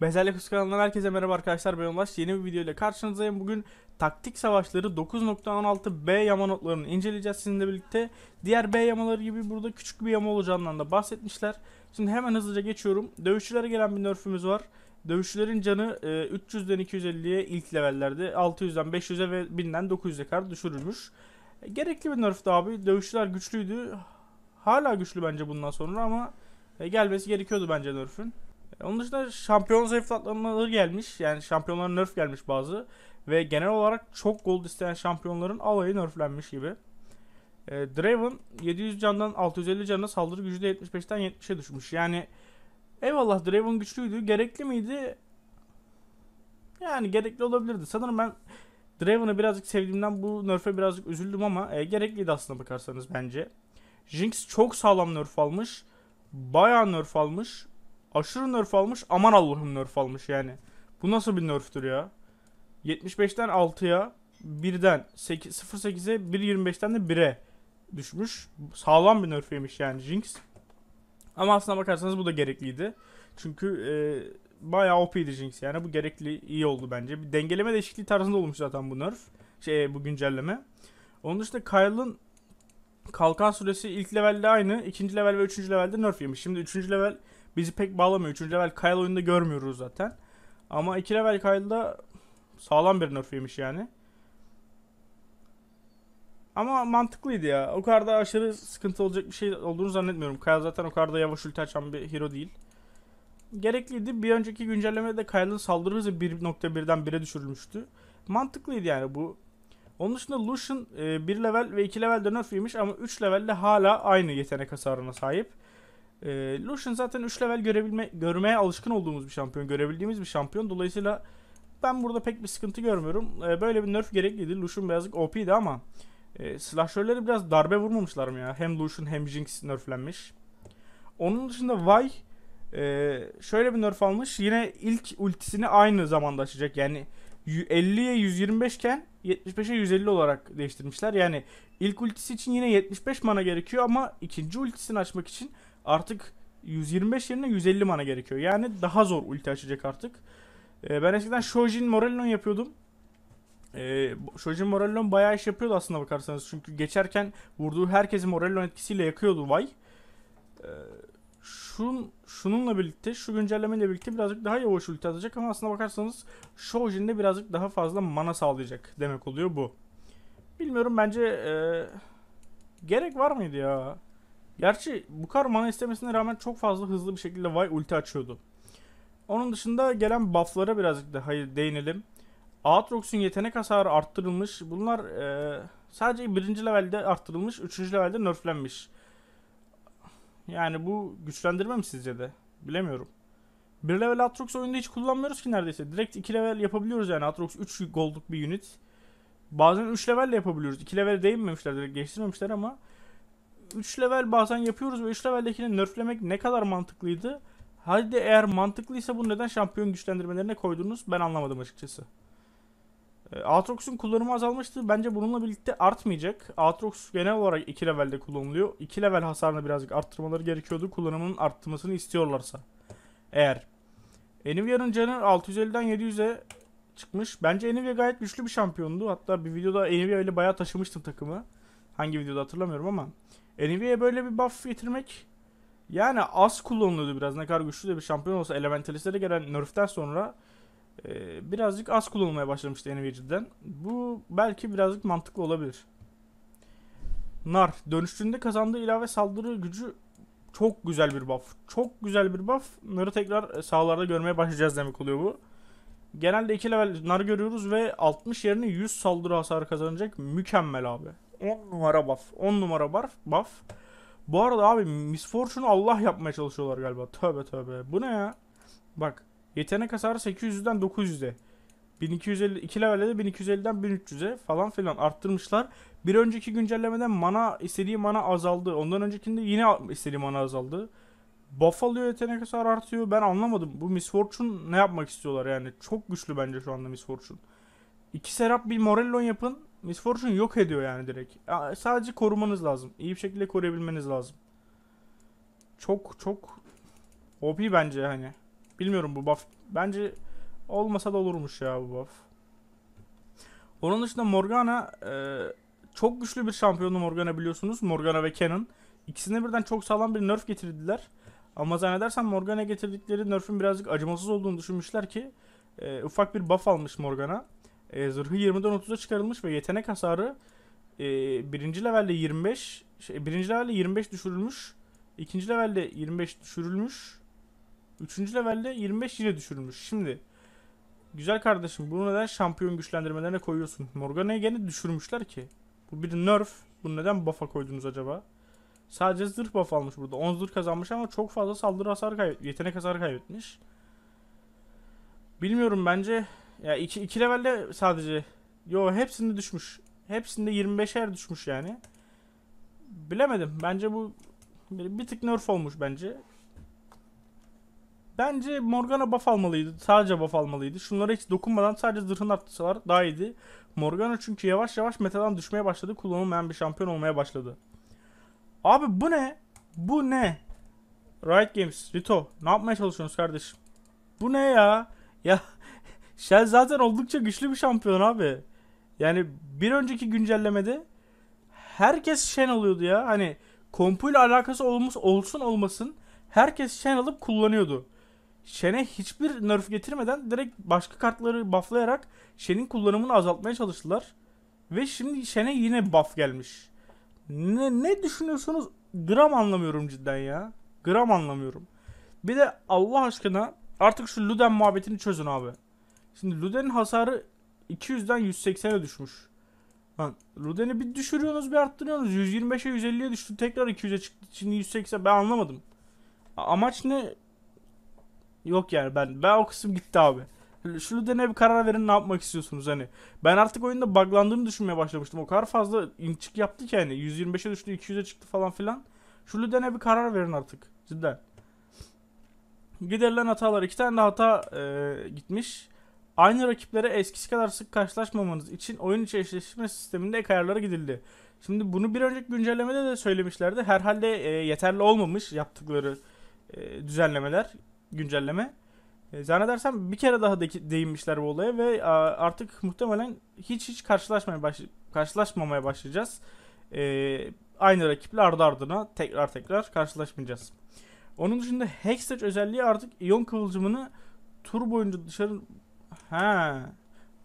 Benzerlik Kız kanalından herkese merhaba arkadaşlar ben Ulaş. Yeni bir video ile karşınızdayım. Bugün taktik savaşları 9.16B yama notlarını inceleyeceğiz sizinle birlikte. Diğer B yamaları gibi burada küçük bir yama olacağından da bahsetmişler. Şimdi hemen hızlıca geçiyorum. Dövüşçülere gelen bir nerfümüz var. Dövüşçülerin canı 300'den e, 250'ye ilk levellerde 600'den 500'e ve 1000'den 900'e kadar düşürülmüş. Gerekli bir nerfti abi. Dövüşçüler güçlüydü. Hala güçlü bence bundan sonra ama e, gelmesi gerekiyordu bence nerfün. Onun dışında şampiyon zayıflatmaları gelmiş. Yani şampiyonların nerf gelmiş bazı. Ve genel olarak çok gold isteyen şampiyonların alayı nerflenmiş gibi. E, Draven 700 candan 650 cana saldırı gücü de 75'ten 70'e düşmüş. Yani eyvallah Draven güçlüydü. Gerekli miydi? Yani gerekli olabilirdi. Sanırım ben Draven'ı birazcık sevdiğimden bu nerf'e birazcık üzüldüm ama e, gerekliydi aslında bakarsanız bence. Jinx çok sağlam nerf almış. Bayağı nerf almış. Aşırı nerf almış. Aman Allah'ım nerf almış yani. Bu nasıl bir nerftür ya? 75'ten 6'ya, 1'den 8, 0.8'e, 1.25'ten de 1'e düşmüş. Sağlam bir nerf yemiş yani Jinx. Ama aslına bakarsanız bu da gerekliydi. Çünkü e, bayağı OP'ydi Jinx yani. Bu gerekli iyi oldu bence. Bir dengeleme değişikliği tarzında olmuş zaten bu nerf. Şey bu güncelleme. Onun dışında Kyle'ın Kalkan süresi ilk levelde aynı. ikinci level ve üçüncü levelde nerf yemiş. Şimdi üçüncü level bizi pek bağlamıyor. Üçüncü level Kyle oyunda görmüyoruz zaten. Ama iki level Kyle'da sağlam bir nerf yemiş yani. Ama mantıklıydı ya. O kadar da aşırı sıkıntı olacak bir şey olduğunu zannetmiyorum. Kyle zaten o kadar da yavaş ulti açan bir hero değil. Gerekliydi. Bir önceki güncellemede Kyle'ın saldırı hızı 1.1'den 1'e düşürülmüştü. Mantıklıydı yani bu onun dışında Lucian 1 e, level ve 2 level nerf yemiş ama 3 levelde hala aynı yetenek hasarına sahip. E, Lucian zaten 3 level görebilme, görmeye alışkın olduğumuz bir şampiyon, görebildiğimiz bir şampiyon. Dolayısıyla ben burada pek bir sıkıntı görmüyorum. E, böyle bir nerf gerekliydi. Lucian birazcık OP'ydi ama e, slasherleri biraz darbe vurmamışlar mı ya? Hem Lucian hem Jinx nerflenmiş. Onun dışında Vay e, şöyle bir nerf almış. Yine ilk ultisini aynı zamanda açacak. Yani 50'ye 125 iken 75'e 150 olarak değiştirmişler. Yani ilk ultisi için yine 75 mana gerekiyor ama ikinci ultisini açmak için artık 125 yerine 150 mana gerekiyor. Yani daha zor ulti açacak artık. Ee, ben eskiden Shojin Morellon yapıyordum. Ee, Shojin Morellon bayağı iş yapıyordu aslında bakarsanız. Çünkü geçerken vurduğu herkesi Morellon etkisiyle yakıyordu Vay. Ee, şun, şununla birlikte şu güncellemeyle birlikte birazcık daha yavaş ulti atacak ama aslında bakarsanız Shoujin'de birazcık daha fazla mana sağlayacak demek oluyor bu. Bilmiyorum bence e, gerek var mıydı ya? Gerçi bu kar mana istemesine rağmen çok fazla hızlı bir şekilde Vay ulti açıyordu. Onun dışında gelen bufflara birazcık daha değinelim. Aatrox'un yetenek hasarı arttırılmış. Bunlar e, sadece birinci levelde arttırılmış, üçüncü levelde nerflenmiş. Yani bu güçlendirme mi sizce de? Bilemiyorum. Bir level Atrox oyunda hiç kullanmıyoruz ki neredeyse. Direkt 2 level yapabiliyoruz yani. Atrox 3 gold'luk bir unit. Bazen 3 level de yapabiliyoruz. 2 level değinmemişler direkt geçtirmemişler ama 3 level bazen yapıyoruz ve 3 leveldekini nerflemek ne kadar mantıklıydı? Hadi eğer mantıklıysa bu neden şampiyon güçlendirmelerine koydunuz ben anlamadım açıkçası. E, Aatrox'un kullanımı azalmıştı. Bence bununla birlikte artmayacak. Aatrox genel olarak 2 levelde kullanılıyor. 2 level hasarını birazcık arttırmaları gerekiyordu. Kullanımının arttırmasını istiyorlarsa. Eğer. Enivia'nın canı 650'den 700'e çıkmış. Bence Enivia gayet güçlü bir şampiyondu. Hatta bir videoda Enivia ile bayağı taşımıştım takımı. Hangi videoda hatırlamıyorum ama. Enivia'ya böyle bir buff getirmek yani az kullanılıyordu biraz. Ne kadar güçlü de bir şampiyon olsa elementaliste gelen nerf'ten sonra ee, birazcık az kullanılmaya başlamıştı Nvidia'dan. Bu belki birazcık mantıklı olabilir. Nar dönüştüğünde kazandığı ilave saldırı gücü çok güzel bir buff. Çok güzel bir buff. Nar'ı tekrar e, sahalarda görmeye başlayacağız demek oluyor bu. Genelde 2 level Nar görüyoruz ve 60 yerine 100 saldırı hasarı kazanacak. Mükemmel abi. 10 numara buff. 10 numara buff. buff. Bu arada abi Miss Allah yapmaya çalışıyorlar galiba. Tövbe tövbe. Bu ne ya? Bak Yetenek hasarı 800'den 900'e. 1250 2 levelde 1250'den 1300'e falan filan arttırmışlar. Bir önceki güncellemeden mana istediği mana azaldı. Ondan öncekinde yine istediği mana azaldı. Buff alıyor yetenek hasar artıyor. Ben anlamadım. Bu Miss Fortune ne yapmak istiyorlar yani. Çok güçlü bence şu anda Miss Fortune. İki Serap bir Morellon yapın. Miss Fortune yok ediyor yani direkt. Sadece korumanız lazım. İyi bir şekilde koruyabilmeniz lazım. Çok çok OP bence hani. Bilmiyorum bu buff. Bence olmasa da olurmuş ya bu buff. Onun dışında Morgana e, çok güçlü bir şampiyonu Morgana biliyorsunuz. Morgana ve Canon. İkisine birden çok sağlam bir nerf getirdiler. Ama zannedersem Morgana getirdikleri nerf'ün birazcık acımasız olduğunu düşünmüşler ki e, ufak bir buff almış Morgana. E, zırhı 20'den 30'a çıkarılmış ve yetenek hasarı e, birinci levelde 25 şey, birinci levelde 25 düşürülmüş. ikinci levelde 25 düşürülmüş. Üçüncü levelde 25 yine düşürülmüş. Şimdi güzel kardeşim bunu neden şampiyon güçlendirmelerine koyuyorsun? Morgana'yı gene düşürmüşler ki. Bu bir nerf. Bunu neden buff'a koydunuz acaba? Sadece zırh buff almış burada. 10 zırh kazanmış ama çok fazla saldırı hasar kaybetmiş. Yetenek hasar kaybetmiş. Bilmiyorum bence. Ya iki, iki levelde sadece. Yo hepsinde düşmüş. Hepsinde 25'er düşmüş yani. Bilemedim. Bence bu bir tık nerf olmuş bence. Bence Morgana buff almalıydı. Sadece buff almalıydı. Şunlara hiç dokunmadan sadece zırhını arttırsalar daha iyiydi. Morgana çünkü yavaş yavaş metadan düşmeye başladı. Kullanılmayan bir şampiyon olmaya başladı. Abi bu ne? Bu ne? Riot Games, Rito ne yapmaya çalışıyorsunuz kardeşim? Bu ne ya? Ya Shell zaten oldukça güçlü bir şampiyon abi. Yani bir önceki güncellemede herkes Shen alıyordu ya. Hani kompuyla alakası olmuş olsun olmasın herkes Shen alıp kullanıyordu. Shen'e hiçbir nerf getirmeden direkt başka kartları bufflayarak Shen'in kullanımını azaltmaya çalıştılar. Ve şimdi Shen'e yine buff gelmiş. Ne, ne düşünüyorsunuz? Gram anlamıyorum cidden ya. Gram anlamıyorum. Bir de Allah aşkına artık şu Luden muhabbetini çözün abi. Şimdi Luden'in hasarı 200'den 180'e düşmüş. Lan Luden'i bir düşürüyorsunuz bir arttırıyorsunuz. 125'e 150'ye düştü tekrar 200'e çıktı. Şimdi 180 ben anlamadım. Amaç ne? Yok yani ben ben o kısım gitti abi. Hani şunu deneye bir karar verin ne yapmak istiyorsunuz hani. Ben artık oyunda buglandığını düşünmeye başlamıştım. O kadar fazla inçik yaptı ki hani. 125'e düştü 200'e çıktı falan filan. Şunu deneye bir karar verin artık. Cidden. Giderilen hatalar. iki tane de hata e, gitmiş. Aynı rakiplere eskisi kadar sık karşılaşmamanız için oyun içi eşleşme sisteminde ek ayarlara gidildi. Şimdi bunu bir önceki güncellemede de söylemişlerdi. Herhalde e, yeterli olmamış yaptıkları e, düzenlemeler güncelleme. E, zannedersem bir kere daha de- değinmişler bu olaya ve artık muhtemelen hiç hiç karşılaşmaya baş- karşılaşmamaya başlayacağız. E, aynı rakiple ardı ardına tekrar tekrar karşılaşmayacağız. Onun dışında Hextech özelliği artık iyon kıvılcımını tur boyunca dışarı... Ha.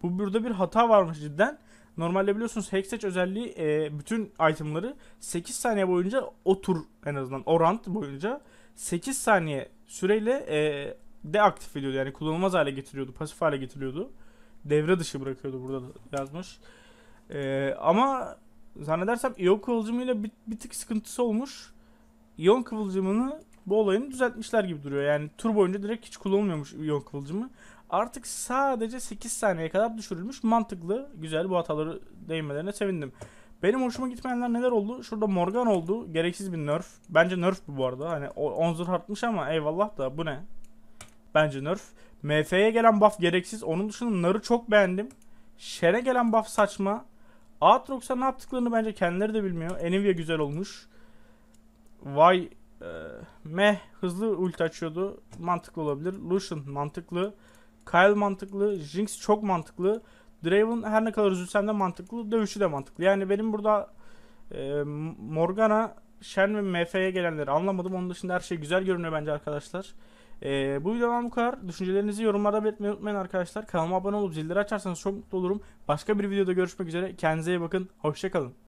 Bu burada bir hata varmış cidden. Normalde biliyorsunuz Hextech özelliği e, bütün itemları 8 saniye boyunca o tur en azından o round boyunca 8 saniye süreyle e, deaktif ediyordu. Yani kullanılmaz hale getiriyordu, pasif hale getiriyordu. Devre dışı bırakıyordu burada yazmış. E, ama zannedersem ion kıvılcımıyla bir, bir tık sıkıntısı olmuş. ion kıvılcımını bu olayını düzeltmişler gibi duruyor. Yani tur boyunca direkt hiç kullanılmıyormuş ion kıvılcımı. Artık sadece 8 saniyeye kadar düşürülmüş. Mantıklı, güzel bu hataları değinmelerine sevindim. Benim hoşuma gitmeyenler neler oldu? Şurada Morgan oldu. Gereksiz bir nerf. Bence nerf bu, bu arada. Hani onzur artmış ama eyvallah da bu ne? Bence nerf. MF'ye gelen buff gereksiz. Onun dışında Nar'ı çok beğendim. Shen'e gelen buff saçma. Aatrox'a ne yaptıklarını bence kendileri de bilmiyor. Enivia güzel olmuş. Vay e, meh hızlı ult açıyordu. Mantıklı olabilir. Lucian mantıklı. Kyle mantıklı. Jinx çok mantıklı. Draven her ne kadar üzülsem de mantıklı. Dövüşü de mantıklı. Yani benim burada e, Morgana, Shen ve MF'ye gelenleri anlamadım. Onun dışında her şey güzel görünüyor bence arkadaşlar. E, bu videodan bu kadar. Düşüncelerinizi yorumlarda belirtmeyi unutmayın arkadaşlar. Kanalıma abone olup zilleri açarsanız çok mutlu olurum. Başka bir videoda görüşmek üzere. Kendinize iyi bakın. Hoşçakalın.